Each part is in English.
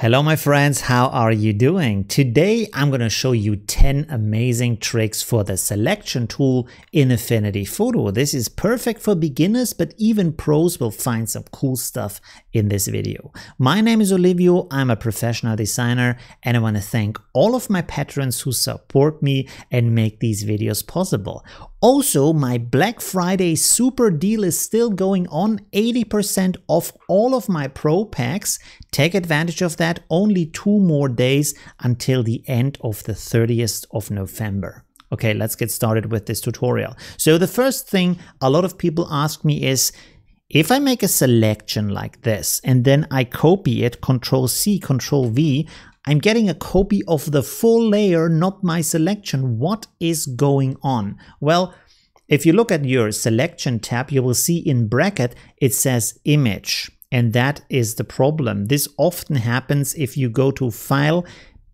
Hello my friends, how are you doing? Today I'm going to show you 10 amazing tricks for the selection tool in Affinity Photo. This is perfect for beginners, but even pros will find some cool stuff in this video. My name is Olivio, I'm a professional designer and I want to thank all of my patrons who support me and make these videos possible. Also, my Black Friday super deal is still going on, 80% off all of my pro packs. Take advantage of that that, only two more days until the end of the 30th of November. Okay, let's get started with this tutorial. So the first thing a lot of people ask me is, if I make a selection like this and then I copy it, Control C, Control V, I'm getting a copy of the full layer, not my selection. What is going on? Well, if you look at your selection tab, you will see in bracket, it says image. And that is the problem. This often happens if you go to File,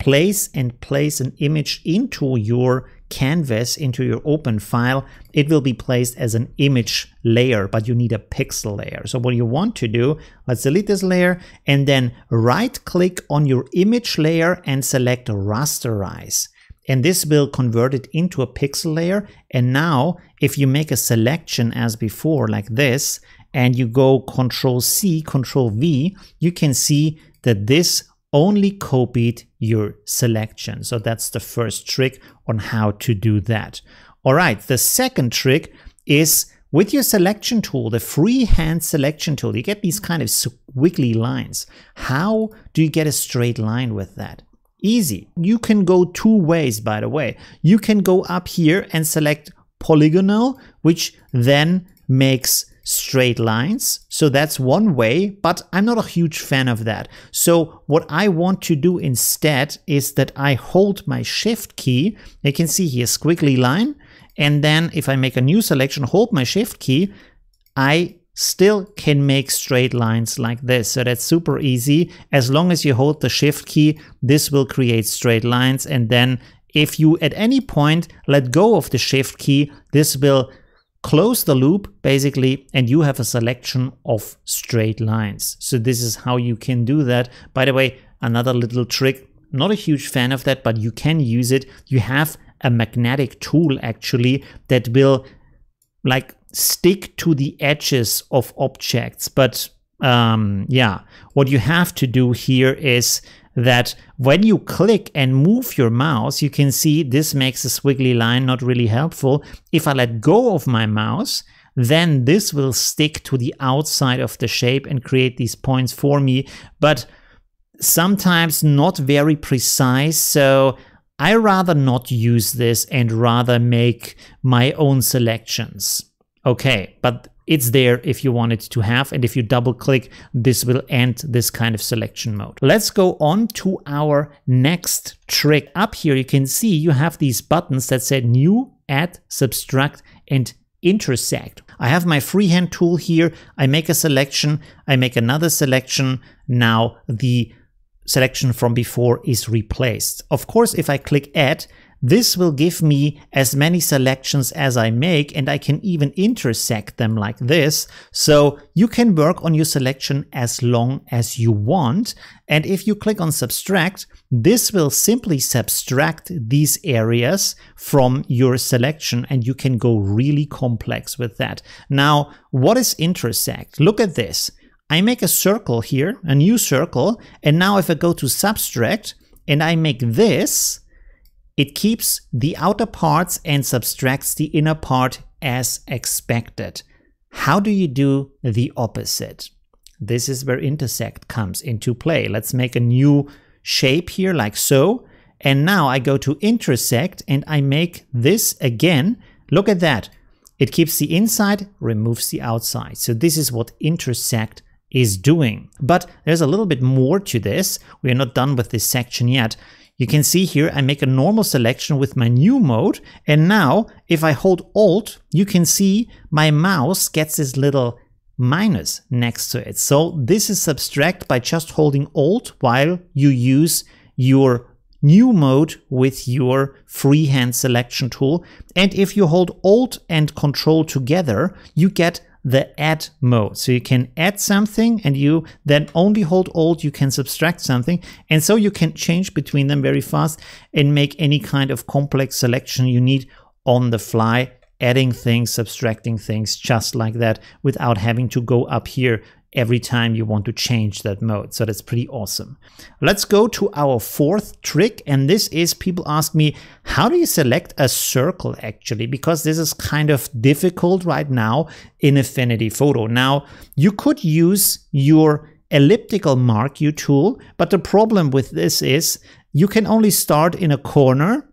Place and place an image into your canvas, into your open file. It will be placed as an image layer, but you need a pixel layer. So what you want to do, let's delete this layer and then right click on your image layer and select rasterize and this will convert it into a pixel layer. And now if you make a selection as before like this, and you go control C, control V, you can see that this only copied your selection. So that's the first trick on how to do that. All right, the second trick is with your selection tool, the freehand selection tool, you get these kind of squiggly lines. How do you get a straight line with that? Easy. You can go two ways, by the way. You can go up here and select polygonal, which then makes straight lines. So that's one way, but I'm not a huge fan of that. So what I want to do instead is that I hold my shift key. You can see here squiggly line. And then if I make a new selection, hold my shift key, I still can make straight lines like this. So that's super easy. As long as you hold the shift key, this will create straight lines. And then if you at any point let go of the shift key, this will close the loop basically and you have a selection of straight lines. So this is how you can do that. By the way, another little trick, not a huge fan of that, but you can use it. You have a magnetic tool actually that will like stick to the edges of objects. But um, yeah, what you have to do here is that when you click and move your mouse, you can see this makes a squiggly line not really helpful. If I let go of my mouse, then this will stick to the outside of the shape and create these points for me, but sometimes not very precise. So I rather not use this and rather make my own selections. Okay, but it's there if you want it to have. And if you double click, this will end this kind of selection mode. Let's go on to our next trick. Up here, you can see you have these buttons that say new, add, subtract, and intersect. I have my freehand tool here. I make a selection. I make another selection. Now the selection from before is replaced. Of course, if I click add, this will give me as many selections as I make and I can even intersect them like this. So you can work on your selection as long as you want. And if you click on subtract, this will simply subtract these areas from your selection and you can go really complex with that. Now, what is intersect? Look at this. I make a circle here, a new circle, and now if I go to subtract and I make this, it keeps the outer parts and subtracts the inner part as expected. How do you do the opposite? This is where intersect comes into play. Let's make a new shape here like so. And now I go to intersect and I make this again. Look at that. It keeps the inside, removes the outside. So this is what intersect is doing. But there's a little bit more to this. We are not done with this section yet. You can see here I make a normal selection with my new mode and now if I hold Alt you can see my mouse gets this little minus next to it. So this is subtract by just holding Alt while you use your new mode with your freehand selection tool and if you hold Alt and Control together you get the add mode. So you can add something and you then only hold alt, you can subtract something. And so you can change between them very fast and make any kind of complex selection you need on the fly, adding things, subtracting things just like that without having to go up here every time you want to change that mode. So that's pretty awesome. Let's go to our fourth trick. And this is people ask me, how do you select a circle actually? Because this is kind of difficult right now in Affinity Photo. Now you could use your elliptical mark you tool, but the problem with this is you can only start in a corner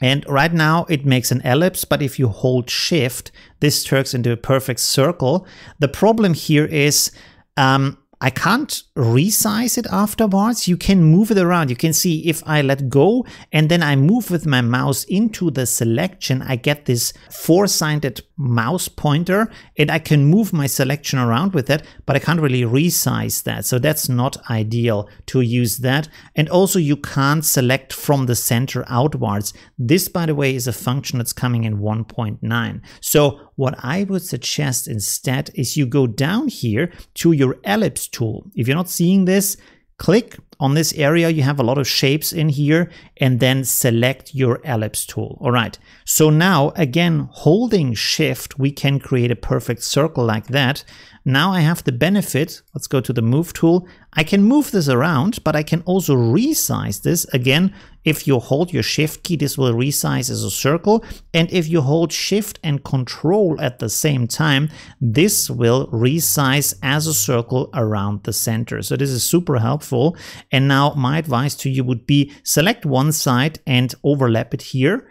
and right now it makes an ellipse, but if you hold shift, this turns into a perfect circle. The problem here is um, I can't resize it afterwards. You can move it around. You can see if I let go and then I move with my mouse into the selection, I get this four-sided mouse pointer and I can move my selection around with that, but I can't really resize that. So that's not ideal to use that. And also you can't select from the center outwards. This, by the way, is a function that's coming in 1.9. So what I would suggest instead is you go down here to your ellipse tool. If you're not seeing this, click on this area. You have a lot of shapes in here and then select your ellipse tool. All right. So now again, holding shift, we can create a perfect circle like that. Now I have the benefit. Let's go to the move tool. I can move this around, but I can also resize this again if you hold your shift key, this will resize as a circle. And if you hold shift and control at the same time, this will resize as a circle around the center. So this is super helpful. And now my advice to you would be select one side and overlap it here.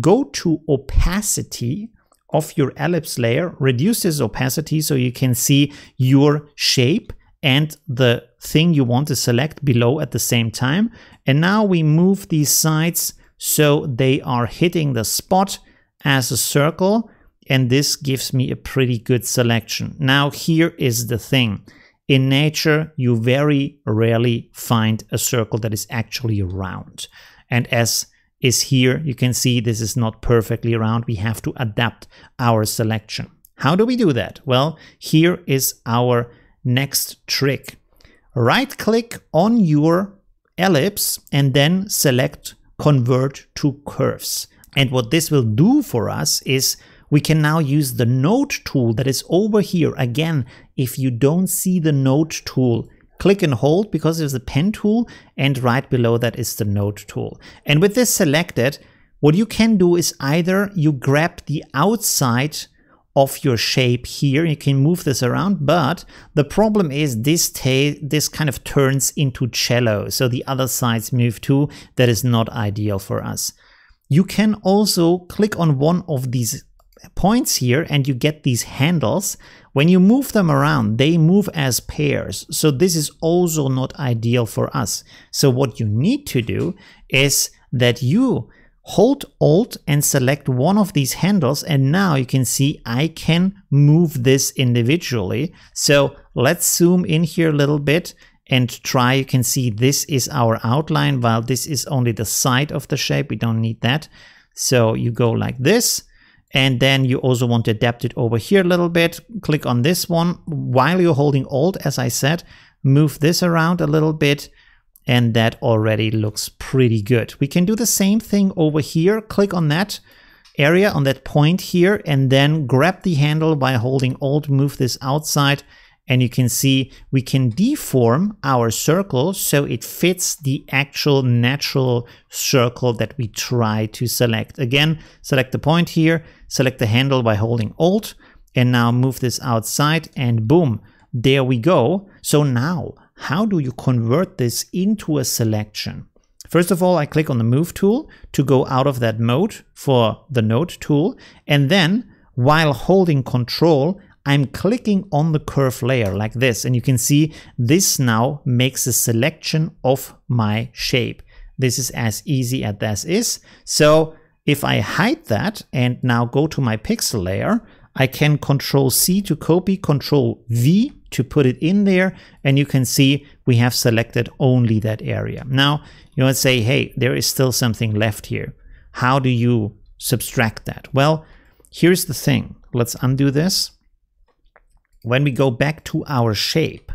Go to opacity of your ellipse layer, reduce this opacity so you can see your shape and the thing you want to select below at the same time. And now we move these sides so they are hitting the spot as a circle and this gives me a pretty good selection. Now here is the thing. In nature, you very rarely find a circle that is actually round. And as is here, you can see this is not perfectly round. We have to adapt our selection. How do we do that? Well, here is our Next trick. Right click on your ellipse and then select convert to curves. And what this will do for us is we can now use the node tool that is over here. Again, if you don't see the node tool, click and hold because there's a pen tool and right below that is the node tool. And with this selected, what you can do is either you grab the outside of your shape here. You can move this around, but the problem is this this kind of turns into cello. So the other sides move too. That is not ideal for us. You can also click on one of these points here and you get these handles. When you move them around, they move as pairs. So this is also not ideal for us. So what you need to do is that you hold alt and select one of these handles and now you can see I can move this individually. So let's zoom in here a little bit and try. You can see this is our outline while this is only the side of the shape. We don't need that. So you go like this and then you also want to adapt it over here a little bit. Click on this one while you're holding alt as I said. Move this around a little bit and that already looks pretty good. We can do the same thing over here. Click on that area, on that point here, and then grab the handle by holding Alt, move this outside, and you can see we can deform our circle so it fits the actual natural circle that we try to select. Again, select the point here, select the handle by holding Alt, and now move this outside, and boom, there we go. So now how do you convert this into a selection? First of all, I click on the move tool to go out of that mode for the node tool. And then while holding control, I'm clicking on the curve layer like this. And you can see this now makes a selection of my shape. This is as easy as this is. So if I hide that and now go to my pixel layer, I can control C to copy, control V to put it in there and you can see we have selected only that area. Now you would say, hey, there is still something left here. How do you subtract that? Well, here's the thing. Let's undo this. When we go back to our shape,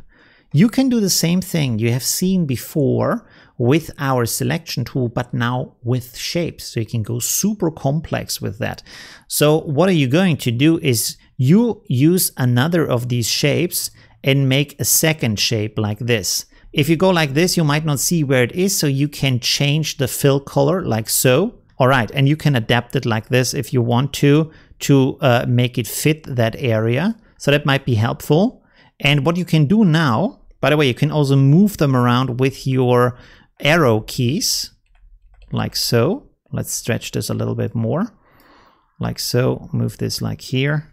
you can do the same thing you have seen before with our selection tool, but now with shapes. So you can go super complex with that. So what are you going to do is you use another of these shapes and make a second shape like this. If you go like this, you might not see where it is, so you can change the fill color like so. All right, and you can adapt it like this if you want to, to uh, make it fit that area. So that might be helpful. And what you can do now, by the way, you can also move them around with your arrow keys, like so. Let's stretch this a little bit more, like so. Move this like here,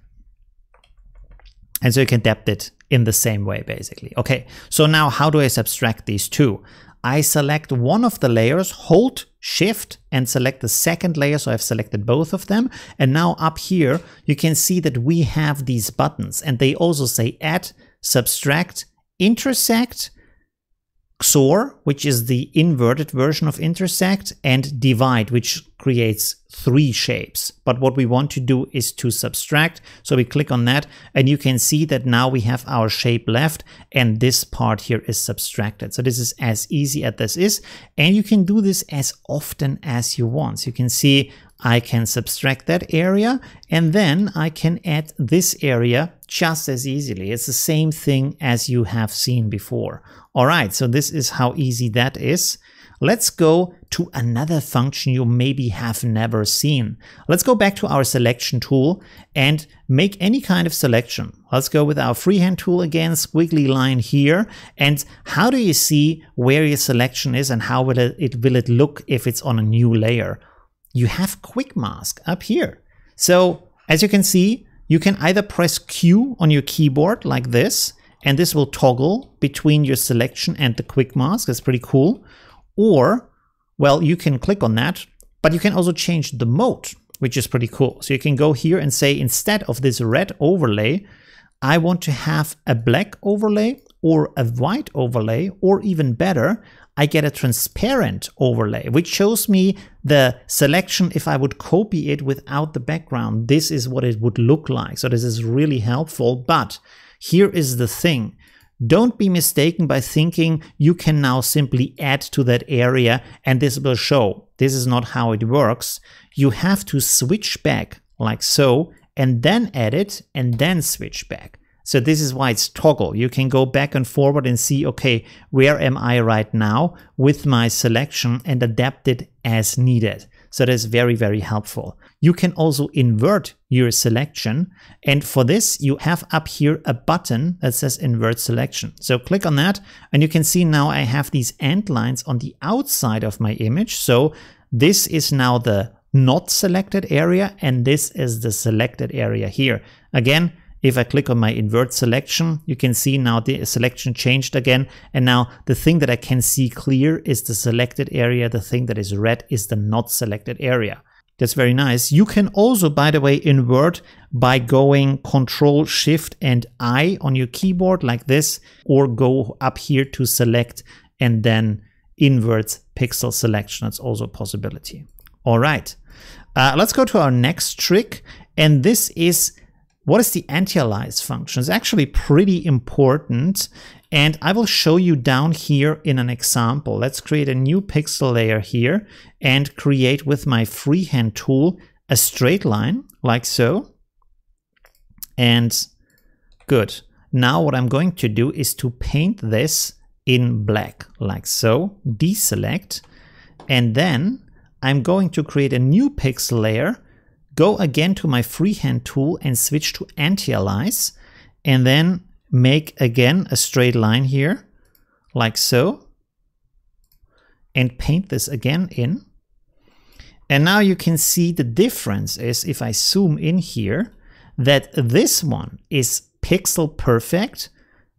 and so you can depth it in the same way, basically. Okay, so now how do I subtract these two? I select one of the layers, hold shift and select the second layer. So I've selected both of them. And now up here, you can see that we have these buttons and they also say add, subtract, intersect, XOR, which is the inverted version of intersect, and divide, which creates three shapes. But what we want to do is to subtract. So we click on that and you can see that now we have our shape left and this part here is subtracted. So this is as easy as this is. And you can do this as often as you want. So you can see I can subtract that area and then I can add this area just as easily. It's the same thing as you have seen before. All right, so this is how easy that is. Let's go to another function you maybe have never seen. Let's go back to our selection tool and make any kind of selection. Let's go with our freehand tool again, squiggly line here. And how do you see where your selection is and how will it, it will it look if it's on a new layer? You have quick mask up here. So as you can see, you can either press Q on your keyboard like this, and this will toggle between your selection and the quick mask. That's pretty cool. Or, well, you can click on that, but you can also change the mode, which is pretty cool. So you can go here and say, instead of this red overlay, I want to have a black overlay or a white overlay, or even better, I get a transparent overlay, which shows me the selection if I would copy it without the background. This is what it would look like. So this is really helpful. But here is the thing. Don't be mistaken by thinking you can now simply add to that area and this will show. This is not how it works. You have to switch back like so and then add it and then switch back. So this is why it's toggle. You can go back and forward and see, okay, where am I right now with my selection and adapt it as needed. So that is very, very helpful. You can also invert your selection. And for this, you have up here a button that says invert selection. So click on that and you can see now I have these end lines on the outside of my image. So this is now the not selected area and this is the selected area here. Again, if I click on my invert selection, you can see now the selection changed again. And now the thing that I can see clear is the selected area. The thing that is red is the not selected area. That's very nice. You can also, by the way, invert by going Control Shift and I on your keyboard like this, or go up here to select and then invert pixel selection. That's also a possibility. All right, uh, let's go to our next trick. And this is what is the anti-alias function? It's actually pretty important and I will show you down here in an example. Let's create a new pixel layer here and create with my freehand tool a straight line like so. And good. Now what I'm going to do is to paint this in black like so, deselect, and then I'm going to create a new pixel layer go again to my freehand tool and switch to anti-alias and then make again a straight line here like so and paint this again in. And now you can see the difference is if I zoom in here that this one is pixel perfect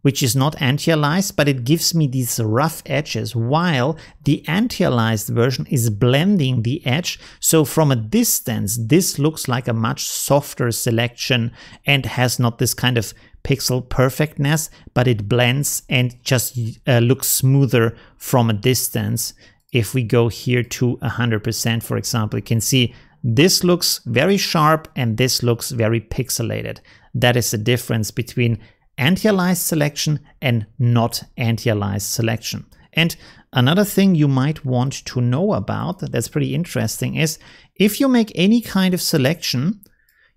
which is not anti-aliased, but it gives me these rough edges, while the anti-aliased version is blending the edge, so from a distance this looks like a much softer selection and has not this kind of pixel perfectness, but it blends and just uh, looks smoother from a distance. If we go here to 100%, for example, you can see this looks very sharp and this looks very pixelated. That is the difference between Anti-aliased selection and not anti-aliased selection. And another thing you might want to know about that's pretty interesting is if you make any kind of selection,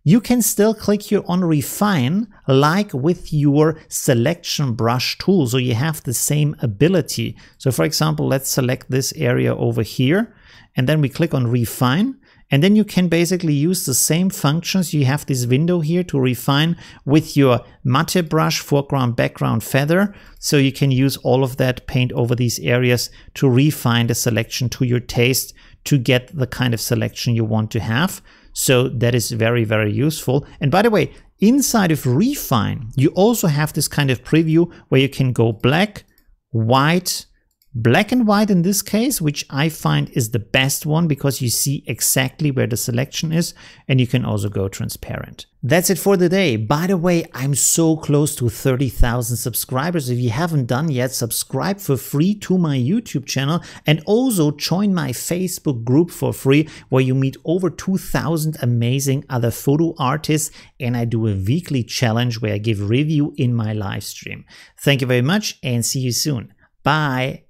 you can still click here on refine like with your selection brush tool. So you have the same ability. So for example, let's select this area over here and then we click on refine and then you can basically use the same functions. You have this window here to refine with your matte brush, foreground, background, feather. So you can use all of that paint over these areas to refine the selection to your taste to get the kind of selection you want to have. So that is very, very useful. And by the way, inside of Refine, you also have this kind of preview where you can go black, white, Black and white in this case, which I find is the best one because you see exactly where the selection is and you can also go transparent. That's it for the day. By the way, I'm so close to 30,000 subscribers. If you haven't done yet, subscribe for free to my YouTube channel and also join my Facebook group for free where you meet over 2,000 amazing other photo artists and I do a weekly challenge where I give review in my live stream. Thank you very much and see you soon. Bye.